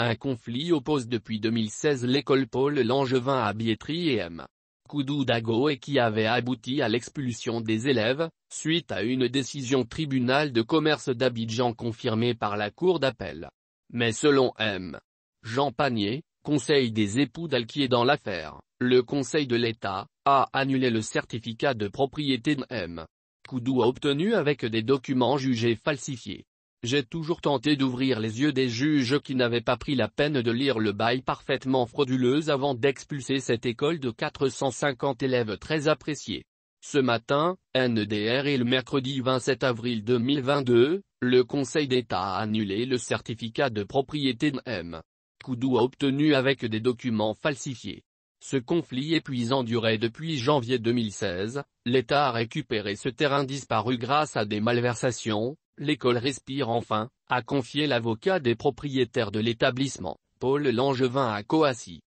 Un conflit oppose depuis 2016 l'école Paul Langevin à Bietri et M. Koudou et qui avait abouti à l'expulsion des élèves, suite à une décision tribunal de commerce d'Abidjan confirmée par la cour d'appel. Mais selon M. Jean Panier, conseil des époux d'Alquier dans l'affaire, le conseil de l'État, a annulé le certificat de propriété de M. Koudou obtenu avec des documents jugés falsifiés. J'ai toujours tenté d'ouvrir les yeux des juges qui n'avaient pas pris la peine de lire le bail parfaitement frauduleuse avant d'expulser cette école de 450 élèves très appréciés. Ce matin, NDR et le mercredi 27 avril 2022, le Conseil d'État a annulé le certificat de propriété de M. Koudou obtenu avec des documents falsifiés. Ce conflit épuisant durait depuis janvier 2016, l'État a récupéré ce terrain disparu grâce à des malversations, L'école respire enfin, a confié l'avocat des propriétaires de l'établissement, Paul Langevin à Coassy.